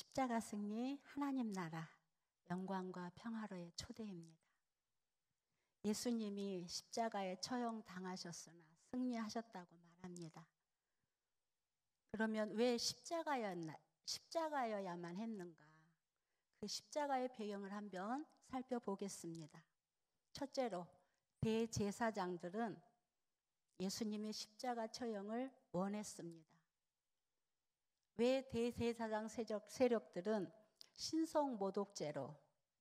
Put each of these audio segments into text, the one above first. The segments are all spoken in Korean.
십자가 승리 하나님 나라 영광과 평화로의 초대입니다. 예수님이 십자가에 처형 당하셨으나 승리하셨다고 말합니다. 그러면 왜 십자가였나, 십자가여야만 했는가? 그 십자가의 배경을 한번 살펴보겠습니다. 첫째로, 대제사장들은 예수님의 십자가 처형을 원했습니다. 왜대세사장세적 세력들은 신성 모독죄로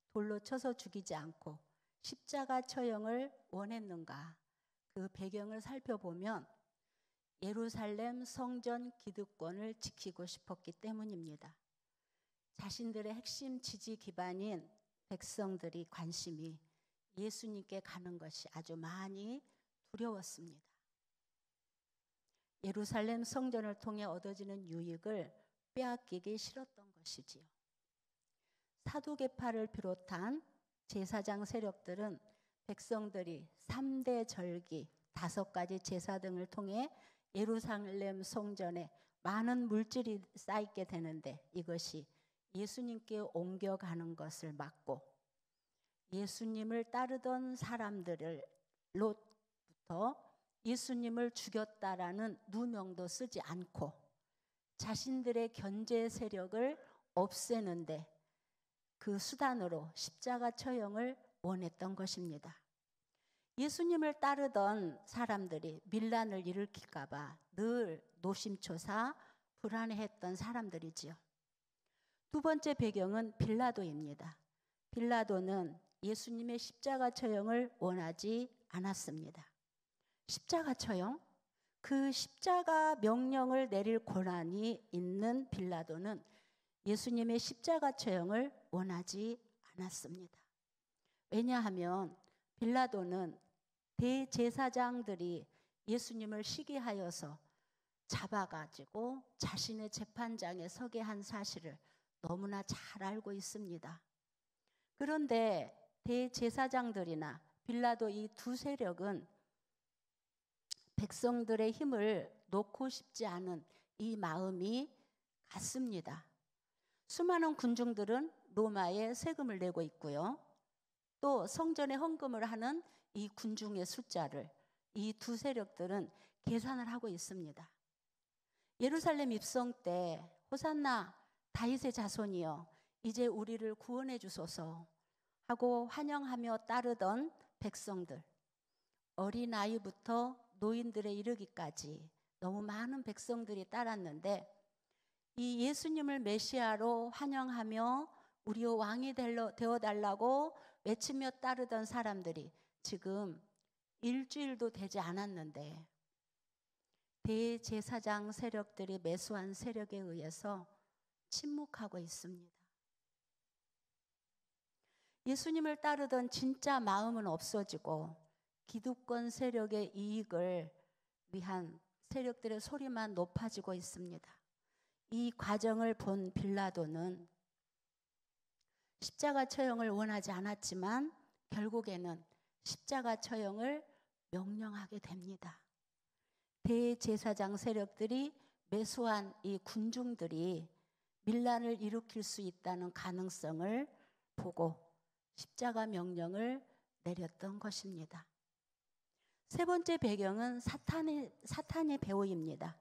돌로 쳐서 죽이지 않고 십자가 처형을 원했는가? 그 배경을 살펴보면 예루살렘 성전 기득권을 지키고 싶었기 때문입니다. 자신들의 핵심 지지 기반인 백성들이 관심이 예수님께 가는 것이 아주 많이 두려웠습니다. 예루살렘 성전을 통해 얻어지는 유익을 빼앗기기 싫었던 것이지요. 사두개파를 비롯한 제사장 세력들은 백성들이 3대 절기, 다섯 가지 제사 등을 통해 예루살렘 성전에 많은 물질이 쌓이게 되는데 이것이 예수님께 옮겨가는 것을 막고 예수님을 따르던 사람들로부터 예수님을 죽였다라는 누명도 쓰지 않고 자신들의 견제 세력을 없애는데 그 수단으로 십자가 처형을 원했던 것입니다. 예수님을 따르던 사람들이 밀란을 일으킬까봐 늘 노심초사 불안해했던 사람들이지요. 두 번째 배경은 빌라도입니다. 빌라도는 예수님의 십자가 처형을 원하지 않았습니다. 십자가 처형 그 십자가 명령을 내릴 권한이 있는 빌라도는 예수님의 십자가 처형을 원하지 않았습니다. 왜냐하면 빌라도는 대제사장들이 예수님을 시기하여서 잡아가지고 자신의 재판장에 서게 한 사실을 너무나 잘 알고 있습니다. 그런데 대제사장들이나 빌라도 이 두 세력은 백성들의 힘을 놓고 싶지 않은 이 마음이 같습니다. 수많은 군중들은 로마에 세금을 내고 있고요. 또 성전에 헌금을 하는 이 군중의 숫자를 이 두 세력들은 계산을 하고 있습니다. 예루살렘 입성 때 호산나 다윗의 자손이여 이제 우리를 구원해 주소서 하고 환영하며 따르던 백성들 어린아이부터 노인들에 이르기까지 너무 많은 백성들이 따랐는데 이 예수님을 메시아로 환영하며 우리의 왕이 되어 달라고 외치며 따르던 사람들이 지금 일주일도 되지 않았는데 대제사장 세력들이 매수한 세력에 의해서 침묵하고 있습니다. 예수님을 따르던 진짜 마음은 없어지고 기득권 세력의 이익을 위한 세력들의 소리만 높아지고 있습니다. 이 과정을 본 빌라도는 십자가 처형을 원하지 않았지만 결국에는 십자가 처형을 명령하게 됩니다. 대제사장 세력들이 매수한 이 군중들이 밀란을 일으킬 수 있다는 가능성을 보고 십자가 명령을 내렸던 것입니다. 세 번째 배경은 사탄의, 사탄의 배우입니다.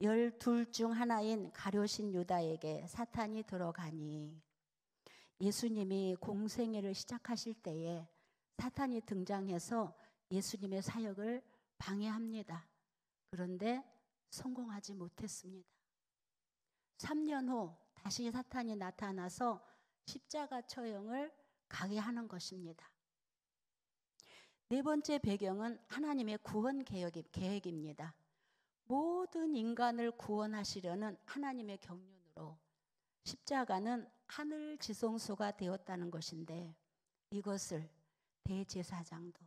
열둘 중 하나인 가료신 유다에게 사탄이 들어가니 예수님이 공생애를 시작하실 때에 사탄이 등장해서 예수님의 사역을 방해합니다. 그런데 성공하지 못했습니다. 3년 후 다시 사탄이 나타나서 십자가 처형을 가게 하는 것입니다. 네 번째 배경은 하나님의 구원 계획입니다. 모든 인간을 구원하시려는 하나님의 경륜으로 십자가는 하늘 지성소가 되었다는 것인데 이것을 대제사장도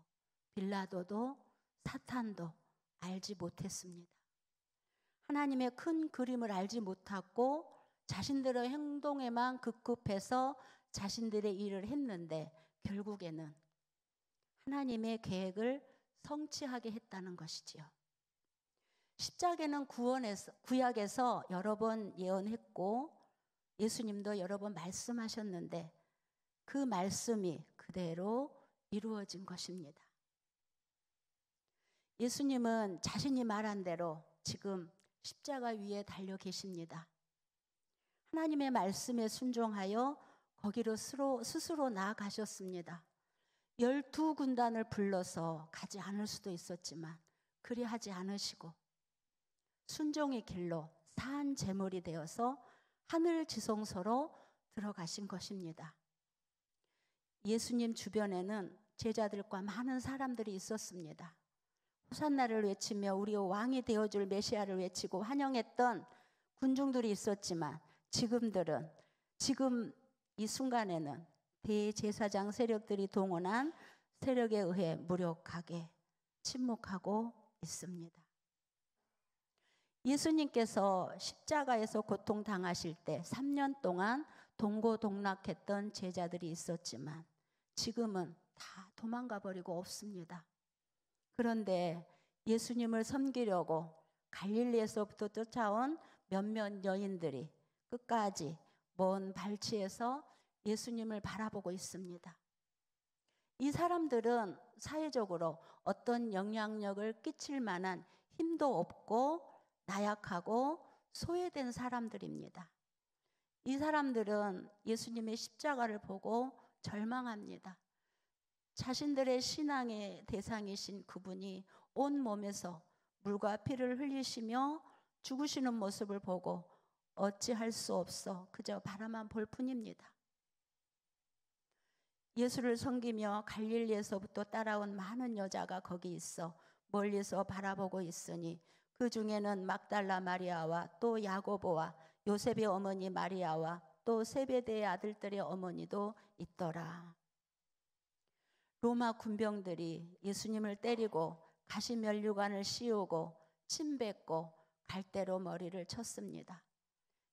빌라도도 사탄도 알지 못했습니다. 하나님의 큰 그림을 알지 못하고 자신들의 행동에만 급급해서 자신들의 일을 했는데 결국에는 하나님의 계획을 성취하게 했다는 것이지요. 십자가는 구원에서 구약에서 여러 번 예언했고 예수님도 여러 번 말씀하셨는데 그 말씀이 그대로 이루어진 것입니다. 예수님은 자신이 말한 대로 지금 십자가 위에 달려 계십니다. 하나님의 말씀에 순종하여 거기로 스스로, 나아가셨습니다. 열두 군단을 불러서 가지 않을 수도 있었지만 그리하지 않으시고 순종의 길로 산 제물이 되어서 하늘 지성소로 들어가신 것입니다. 예수님 주변에는 제자들과 많은 사람들이 있었습니다. 호산나를 외치며 우리 왕이 되어줄 메시아를 외치고 환영했던 군중들이 있었지만 지금들은 지금 이 순간에는 대제사장 세력들이 동원한 세력에 의해 무력하게 침묵하고 있습니다. 예수님께서 십자가에서 고통당하실 때 3년 동안 동고동락했던 제자들이 있었지만 지금은 다 도망가 버리고 없습니다. 그런데 예수님을 섬기려고 갈릴리에서부터 쫓아온 몇몇 여인들이 끝까지 먼 발치에서 예수님을 바라보고 있습니다. 이 사람들은 사회적으로 어떤 영향력을 끼칠 만한 힘도 없고 나약하고 소외된 사람들입니다. 이 사람들은 예수님의 십자가를 보고 절망합니다. 자신들의 신앙의 대상이신 그분이 온 몸에서 물과 피를 흘리시며 죽으시는 모습을 보고 어찌할 수 없어 그저 바라만 볼 뿐입니다. 예수를 섬기며 갈릴리에서부터 따라온 많은 여자가 거기 있어 멀리서 바라보고 있으니 그 중에는 막달라 마리아와 또 야고보와 요셉의 어머니 마리아와 또 세베대의 아들들의 어머니도 있더라. 로마 군병들이 예수님을 때리고 가시면류관을 씌우고 침 뱉고 갈대로 머리를 쳤습니다.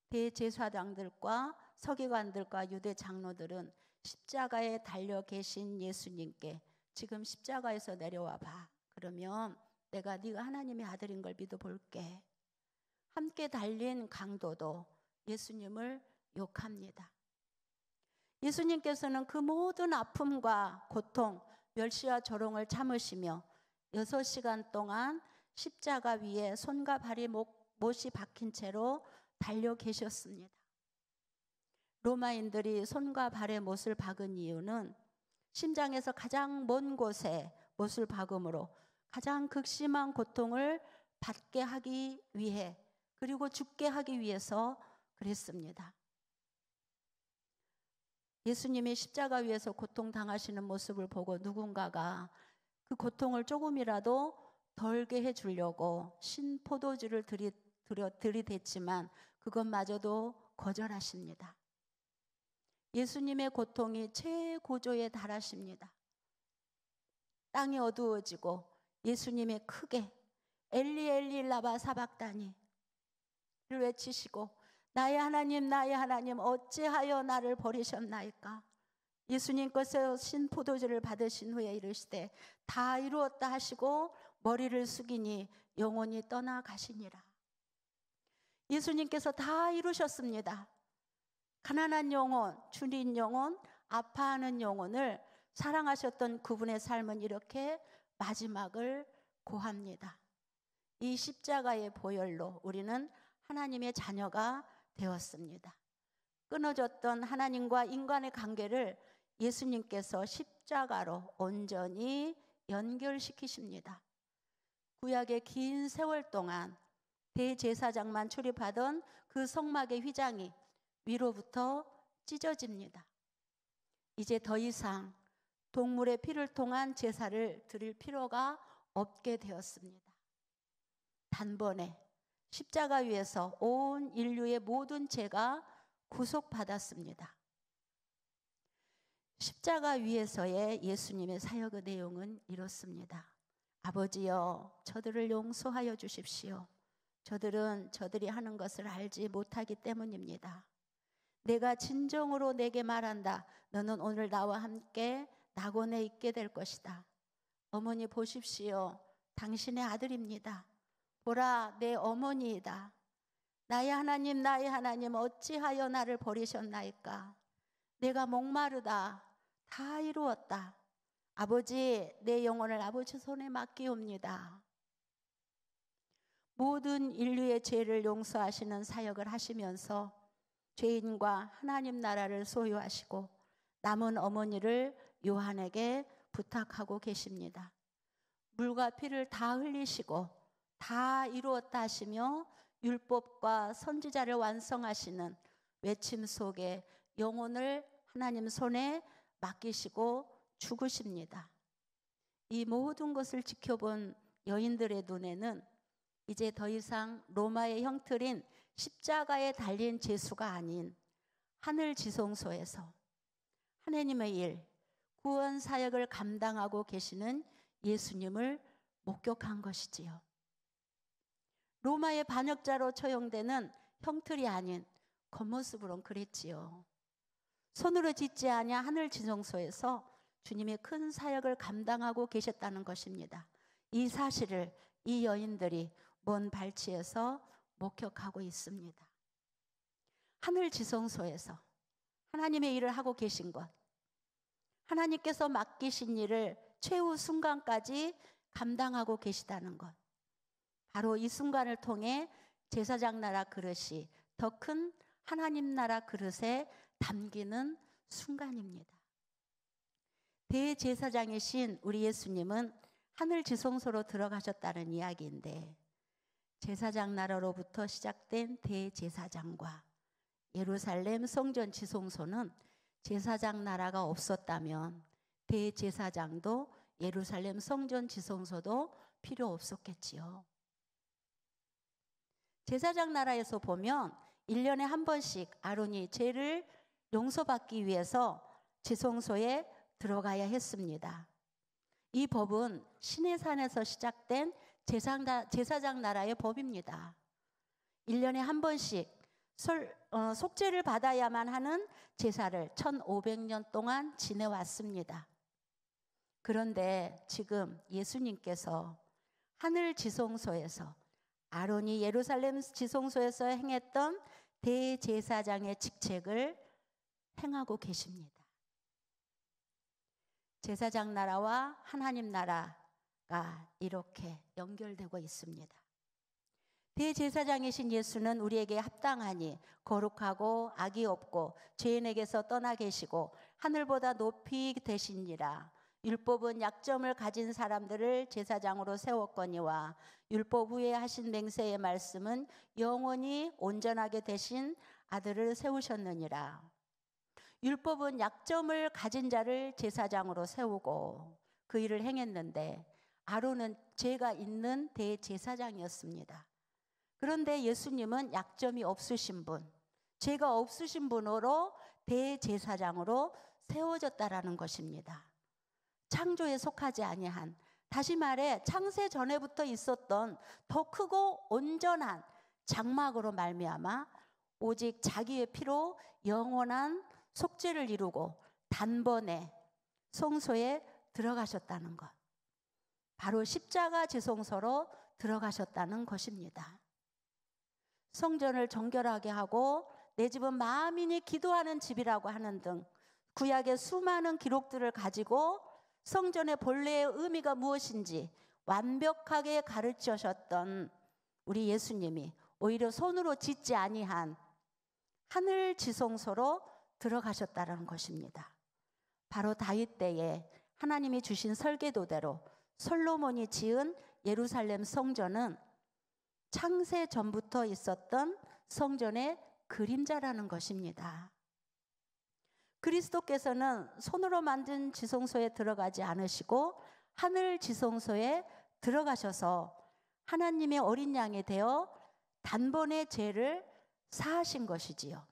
대제사장들과 서기관들과 유대 장로들은 십자가에 달려 계신 예수님께 지금 십자가에서 내려와 봐. 그러면 내가 네가 하나님의 아들인 걸 믿어볼게. 함께 달린 강도도 예수님을 욕합니다. 예수님께서는 그 모든 아픔과 고통, 멸시와 조롱을 참으시며 여섯 시간 동안 십자가 위에 손과 발이 못이 박힌 채로 달려 계셨습니다. 로마인들이 손과 발에 못을 박은 이유는 심장에서 가장 먼 곳에 못을 박음으로 가장 극심한 고통을 받게 하기 위해 그리고 죽게 하기 위해서 그랬습니다. 예수님이 십자가 위에서 고통 당하시는 모습을 보고 누군가가 그 고통을 조금이라도 덜게 해주려고 신포도주를 들이, 들여, 들이댔지만 그것마저도 거절하십니다. 예수님의 고통이 최고조에 달하십니다. 땅이 어두워지고 예수님의 크게 엘리 엘리 라바 사박다니를 외치시고 나의 하나님 나의 하나님 어찌하여 나를 버리셨나이까 예수님 것에 신 포도주를 받으신 후에 이르시되 다 이루었다 하시고 머리를 숙이니 영혼이 떠나가시니라 예수님께서 다 이루셨습니다 가난한 영혼, 주린 영혼, 아파하는 영혼을 사랑하셨던 그분의 삶은 이렇게 마지막을 고합니다. 이 십자가의 보혈로 우리는 하나님의 자녀가 되었습니다. 끊어졌던 하나님과 인간의 관계를 예수님께서 십자가로 온전히 연결시키십니다. 구약의 긴 세월 동안 대제사장만 출입하던 그 성막의 휘장이 위로부터 찢어집니다. 이제 더 이상 동물의 피를 통한 제사를 드릴 필요가 없게 되었습니다. 단번에 십자가 위에서 온 인류의 모든 죄가 구속받았습니다. 십자가 위에서의 예수님의 사역의 내용은 이렇습니다. 아버지여, 저들을 용서하여 주십시오. 저들은 저들이 하는 것을 알지 못하기 때문입니다. 내가 진정으로 내게 말한다. 너는 오늘 나와 함께 낙원에 있게 될 것이다. 어머니 보십시오. 당신의 아들입니다. 보라, 내 어머니이다. 나의 하나님, 나의 하나님, 어찌하여 나를 버리셨나이까? 내가 목마르다. 다 이루었다. 아버지, 내 영혼을 아버지 손에 맡기옵니다. 모든 인류의 죄를 용서하시는 사역을 하시면서 죄인과 하나님 나라를 소유하시고 남은 어머니를 요한에게 부탁하고 계십니다. 물과 피를 다 흘리시고 다 이루었다 하시며 율법과 선지자를 완성하시는 외침 속에 영혼을 하나님 손에 맡기시고 죽으십니다. 이 모든 것을 지켜본 여인들의 눈에는 이제 더 이상 로마의 형틀인 십자가에 달린 제수가 아닌 하늘 지성소에서 하나님의 일, 구원 사역을 감당하고 계시는 예수님을 목격한 것이지요. 로마의 반역자로 처형되는 형틀이 아닌 겉모습으론 그랬지요. 손으로 짓지 아니하 하늘 지성소에서 주님이 큰 사역을 감당하고 계셨다는 것입니다. 이 사실을 이 여인들이 먼 발치에서 목격하고 있습니다. 하늘 지성소에서 하나님의 일을 하고 계신 것, 하나님께서 맡기신 일을 최후 순간까지 감당하고 계시다는 것. 바로 이 순간을 통해 제사장 나라 그릇이 더 큰 하나님 나라 그릇에 담기는 순간입니다. 대제사장이신 우리 예수님은 하늘 지성소로 들어가셨다는 이야기인데 제사장 나라로부터 시작된 대제사장과 예루살렘 성전 지송소는 제사장 나라가 없었다면 대제사장도 예루살렘 성전 지송소도 필요 없었겠지요. 제사장 나라에서 보면 1년에 한 번씩 아론이 죄를 용서받기 위해서 지송소에 들어가야 했습니다. 이 법은 신의산에서 시작된 제사장, 제사장 나라의 법입니다. 1년에 한 번씩 설, 어, 속죄를 받아야만 하는 제사를 1500년 동안 지내왔습니다. 그런데 지금 예수님께서 하늘 지성소에서 아론이 예루살렘 지성소에서 행했던 대제사장의 직책을 행하고 계십니다. 제사장 나라와 하나님 나라 가 이렇게 연결되고 있습니다. 대제사장이신 예수는 우리에게 합당하니 거룩하고 악이 없고 죄인에게서 떠나 계시고 하늘보다 높이 되시니라. 율법은 약점을 가진 사람들을 제사장으로 세웠거니와 율법 후에 하신 맹세의 말씀은 영원히 온전하게 되신 아들을 세우셨느니라. 율법은 약점을 가진 자를 제사장으로 세우고 그 일을 행했는데 아론은 죄가 있는 대제사장이었습니다. 그런데 예수님은 약점이 없으신 분, 죄가 없으신 분으로 대제사장으로 세워졌다라는 것입니다. 창조에 속하지 아니한 다시 말해 창세 전에부터 있었던 더 크고 온전한 장막으로 말미암아 오직 자기의 피로 영원한 속죄를 이루고 단번에 성소에 들어가셨다는 것. 바로 십자가 지송서로 들어가셨다는 것입니다. 성전을 정결하게 하고 내 집은 마음이니 기도하는 집이라고 하는 등 구약의 수많은 기록들을 가지고 성전의 본래의 의미가 무엇인지 완벽하게 가르치셨던 우리 예수님이 오히려 손으로 짓지 아니한 하늘 지성소로 들어가셨다는 것입니다. 바로 다윗 때에 하나님이 주신 설계도대로 솔로몬이 지은 예루살렘 성전은 창세 전부터 있었던 성전의 그림자라는 것입니다. 그리스도께서는 손으로 만든 지성소에 들어가지 않으시고 하늘 지성소에 들어가셔서 하나님의 어린 양이 되어 단번에 죄를 사하신 것이지요.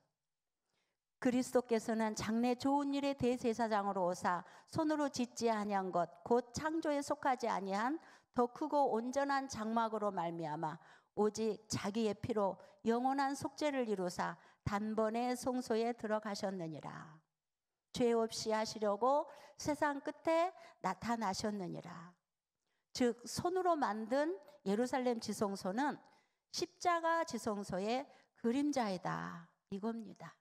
그리스도께서는 장래 좋은 일에 대제사장으로 오사 손으로 짓지 아니한 것 곧 창조에 속하지 아니한 더 크고 온전한 장막으로 말미암아 오직 자기의 피로 영원한 속죄를 이루사 단번에 송소에 들어가셨느니라. 죄 없이 하시려고 세상 끝에 나타나셨느니라. 즉 손으로 만든 예루살렘 지성소는 십자가 지성소의 그림자이다 이겁니다.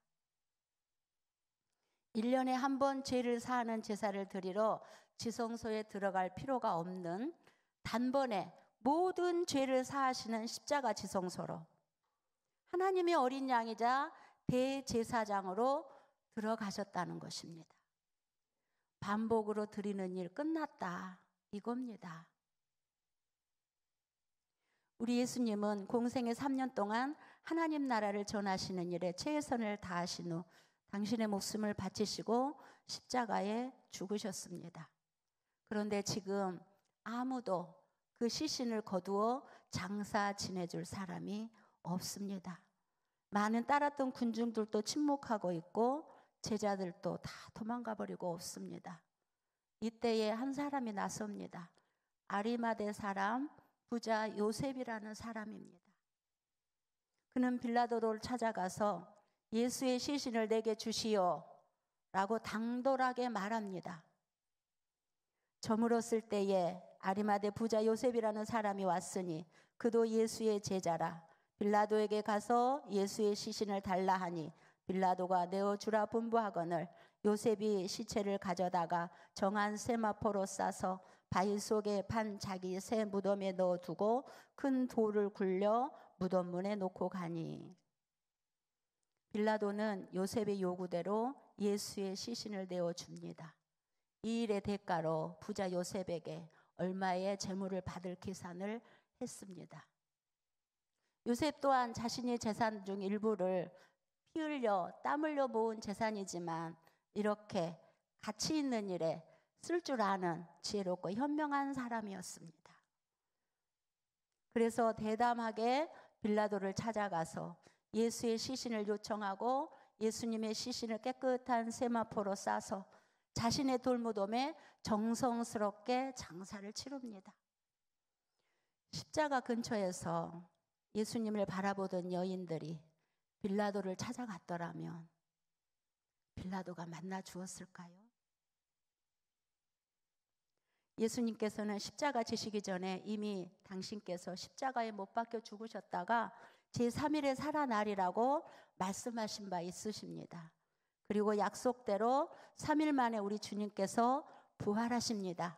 1년에 한 번 죄를 사하는 제사를 드리러 지성소에 들어갈 필요가 없는 단번에 모든 죄를 사하시는 십자가 지성소로 하나님의 어린 양이자 대제사장으로 들어가셨다는 것입니다. 반복으로 드리는 일 끝났다. 이겁니다. 우리 예수님은 공생의 3년 동안 하나님 나라를 전하시는 일에 최선을 다하신 후 당신의 목숨을 바치시고 십자가에 죽으셨습니다. 그런데 지금 아무도 그 시신을 거두어 장사 지내줄 사람이 없습니다. 많은 따랐던 군중들도 침묵하고 있고 제자들도 다 도망가 버리고 없습니다. 이때에 한 사람이 나섭니다. 아리마대 사람 부자 요셉이라는 사람입니다. 그는 빌라도를 찾아가서 예수의 시신을 내게 주시오. 라고 당돌하게 말합니다. 저물었을 때에 아리마대 부자 요셉이라는 사람이 왔으니 그도 예수의 제자라. 빌라도에게 가서 예수의 시신을 달라 하니 빌라도가 내어주라 분부하거늘 요셉이 시체를 가져다가 정한 세마포로 싸서 바위 속에 판 자기 새 무덤에 넣어두고 큰 돌을 굴려 무덤문에 놓고 가니 빌라도는 요셉의 요구대로 예수의 시신을 내어 줍니다. 이 일의 대가로 부자 요셉에게 얼마의 재물을 받을 계산을 했습니다. 요셉 또한 자신의 재산 중 일부를 피 흘려 땀 흘려 모은 재산이지만 이렇게 가치 있는 일에 쓸 줄 아는 지혜롭고 현명한 사람이었습니다. 그래서 대담하게 빌라도를 찾아가서 예수의 시신을 요청하고 예수님의 시신을 깨끗한 세마포로 싸서 자신의 돌무덤에 정성스럽게 장사를 치릅니다. 십자가 근처에서 예수님을 바라보던 여인들이 빌라도를 찾아갔더라면 빌라도가 만나 주었을까요? 예수님께서는 십자가 지시기 전에 이미 당신께서 십자가에 못 박혀 죽으셨다가 제3일에 살아나리라고 말씀하신 바 있으십니다. 그리고 약속대로 3일 만에 우리 주님께서 부활하십니다.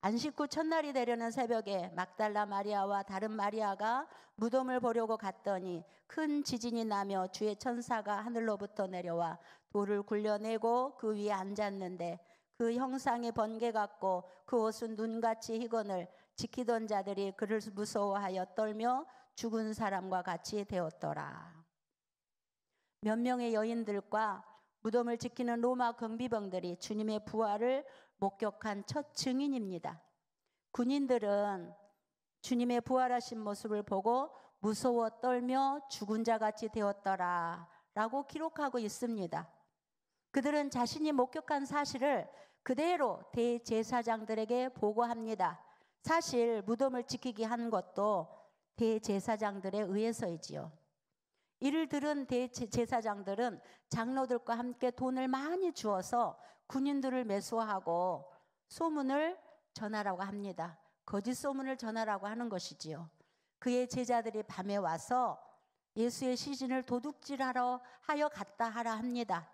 안식 후 첫날이 되려는 새벽에 막달라 마리아와 다른 마리아가 무덤을 보려고 갔더니 큰 지진이 나며 주의 천사가 하늘로부터 내려와 돌을 굴려내고 그 위에 앉았는데 그 형상이 번개 같고 그 옷은 눈같이 희건을 지키던 자들이 그를 무서워하여 떨며 죽은 사람과 같이 되었더라. 몇 명의 여인들과 무덤을 지키는 로마 경비병들이 주님의 부활을 목격한 첫 증인입니다. 군인들은 주님의 부활하신 모습을 보고 무서워 떨며 죽은 자 같이 되었더라 라고 기록하고 있습니다. 그들은 자신이 목격한 사실을 그대로 대제사장들에게 보고합니다. 사실 무덤을 지키게 한 것도 대제사장들에 의해서이지요. 이를 들은 대제사장들은 장로들과 함께 돈을 많이 주어서 군인들을 매수하고 소문을 전하라고 합니다. 거짓 소문을 전하라고 하는 것이지요. 그의 제자들이 밤에 와서 예수의 시신을 도둑질하러 하여 갔다 하라 합니다.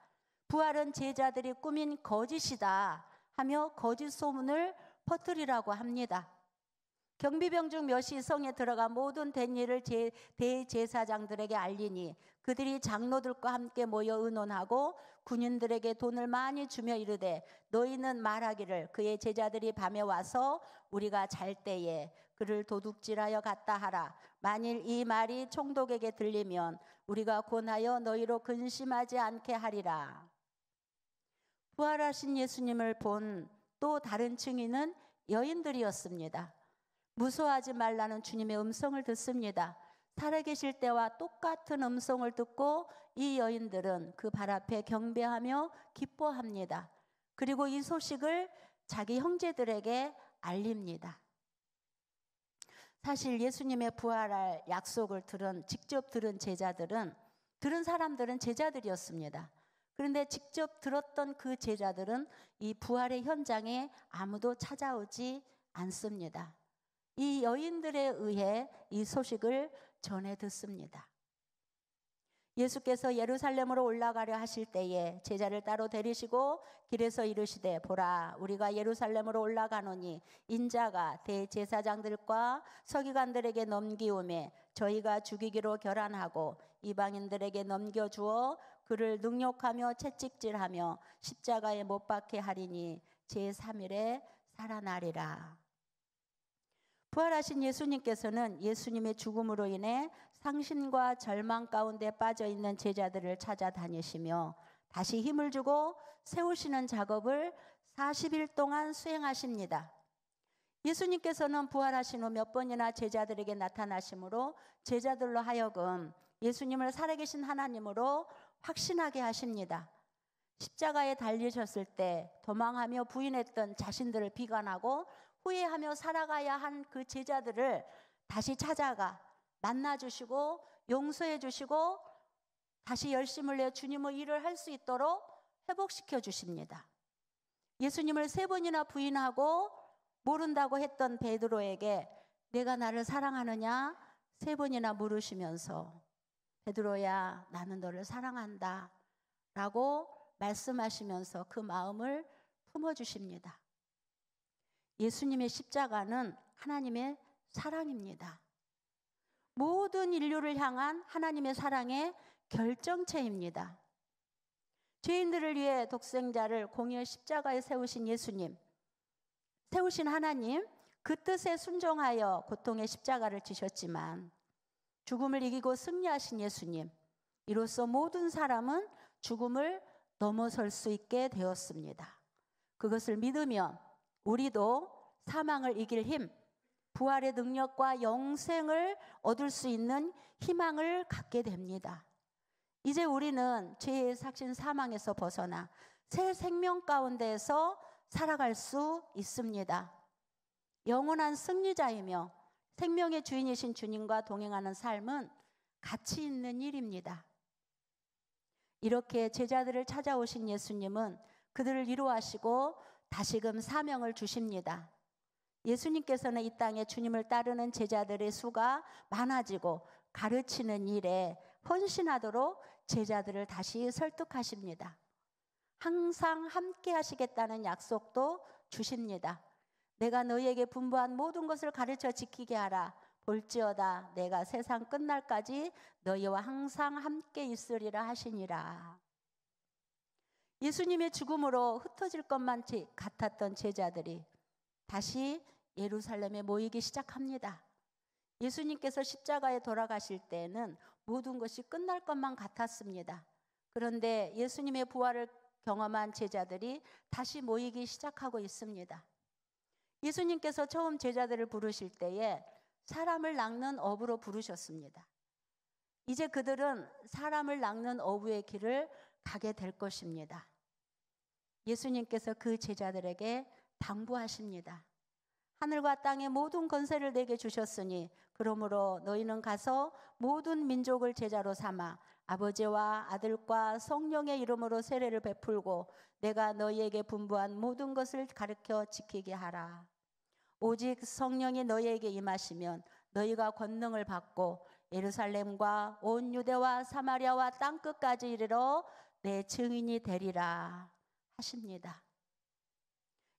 부활은 제자들이 꾸민 거짓이다 하며 거짓 소문을 퍼뜨리라고 합니다. 경비병 중 몇이 성에 들어가 모든 된 일을 제, 대제사장들에게 알리니 그들이 장로들과 함께 모여 의논하고 군인들에게 돈을 많이 주며 이르되 너희는 말하기를 그의 제자들이 밤에 와서 우리가 잘 때에 그를 도둑질하여 갔다 하라 만일 이 말이 총독에게 들리면 우리가 권하여 너희로 근심하지 않게 하리라 부활하신 예수님을 본 또 다른 증인은 여인들이었습니다. 무서워하지 말라는 주님의 음성을 듣습니다. 살아계실 때와 똑같은 음성을 듣고 이 여인들은 그 발 앞에 경배하며 기뻐합니다. 그리고 이 소식을 자기 형제들에게 알립니다. 사실 예수님의 부활할 약속을 들은 직접 들은 제자들은 들은 사람들은 제자들이었습니다. 그런데 직접 들었던 그 제자들은 이 부활의 현장에 아무도 찾아오지 않습니다. 이 여인들에 의해 이 소식을 전해 듣습니다. 예수께서 예루살렘으로 올라가려 하실 때에 제자를 따로 데리시고 길에서 이르시되 보라 우리가 예루살렘으로 올라가노니 인자가 대제사장들과 서기관들에게 넘기오매 저희가 죽이기로 결단하고 이방인들에게 넘겨 주어 그를 능욕하며 채찍질하며 십자가에 못 박게 하리니 제3일에 살아나리라 부활하신 예수님께서는 예수님의 죽음으로 인해 상신과 절망 가운데 빠져 있는 제자들을 찾아다니시며 다시 힘을 주고 세우시는 작업을 40일 동안 수행하십니다. 예수님께서는 부활하신 후 몇 번이나 제자들에게 나타나심으로 제자들로 하여금 예수님을 살아계신 하나님으로 확신하게 하십니다. 십자가에 달리셨을 때 도망하며 부인했던 자신들을 비관하고 후회하며 살아가야 한 그 제자들을 다시 찾아가 만나 주시고 용서해 주시고 다시 열심을 내 주님의 일을 할 수 있도록 회복시켜 주십니다. 예수님을 세 번이나 부인하고 모른다고 했던 베드로에게 내가 나를 사랑하느냐 세 번이나 물으시면서 베드로야 나는 너를 사랑한다 라고 말씀하시면서 그 마음을 품어 주십니다. 예수님의 십자가는 하나님의 사랑입니다. 모든 인류를 향한 하나님의 사랑의 결정체입니다. 죄인들을 위해 독생자를 공의 십자가에 세우신 예수님, 세우신 하나님, 그 뜻에 순종하여 고통의 십자가를 지셨지만 죽음을 이기고 승리하신 예수님, 이로써 모든 사람은 죽음을 넘어설 수 있게 되었습니다. 그것을 믿으며 우리도 사망을 이길 힘, 부활의 능력과 영생을 얻을 수 있는 희망을 갖게 됩니다. 이제 우리는 죄의 삭신 사망에서 벗어나 새 생명 가운데에서 살아갈 수 있습니다. 영원한 승리자이며 생명의 주인이신 주님과 동행하는 삶은 가치 있는 일입니다. 이렇게 제자들을 찾아오신 예수님은 그들을 위로하시고 다시금 사명을 주십니다. 예수님께서는 이 땅에 주님을 따르는 제자들의 수가 많아지고 가르치는 일에 헌신하도록 제자들을 다시 설득하십니다. 항상 함께 하시겠다는 약속도 주십니다. 내가 너희에게 분부한 모든 것을 가르쳐 지키게 하라. 볼지어다 내가 세상 끝날까지 너희와 항상 함께 있으리라 하시니라. 예수님의 죽음으로 흩어질 것만 같았던 제자들이 다시 예루살렘에 모이기 시작합니다. 예수님께서 십자가에 돌아가실 때는 모든 것이 끝날 것만 같았습니다. 그런데 예수님의 부활을 경험한 제자들이 다시 모이기 시작하고 있습니다. 예수님께서 처음 제자들을 부르실 때에 사람을 낚는 어부로 부르셨습니다. 이제 그들은 사람을 낚는 어부의 길을 가게 될 것입니다. 예수님께서 그 제자들에게 당부하십니다. 하늘과 땅의 모든 권세를 내게 주셨으니 그러므로 너희는 가서 모든 민족을 제자로 삼아 아버지와 아들과 성령의 이름으로 세례를 베풀고 내가 너희에게 분부한 모든 것을 가르켜 지키게 하라. 오직 성령이 너희에게 임하시면 너희가 권능을 받고 예루살렘과 온 유대와 사마리아와 땅 끝까지 이르러 내 증인이 되리라. 하십니다.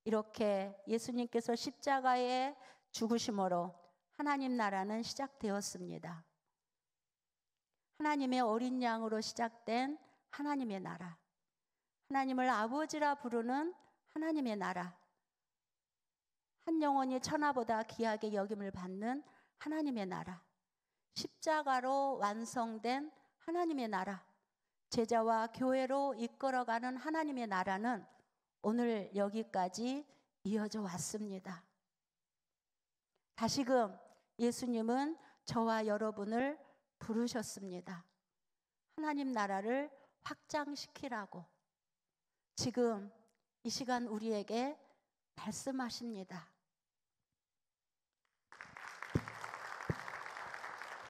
이렇게 예수님께서 십자가에 죽으심으로 하나님 나라는 시작되었습니다. 하나님의 어린 양으로 시작된 하나님의 나라. 하나님을 아버지라 부르는 하나님의 나라. 한 영혼이 천하보다 귀하게 여김을 받는 하나님의 나라. 십자가로 완성된 하나님의 나라. 제자와 교회로 이끌어가는 하나님의 나라는 오늘 여기까지 이어져 왔습니다. 다시금 예수님은 저와 여러분을 부르셨습니다. 하나님 나라를 확장시키라고 지금 이 시간 우리에게 말씀하십니다.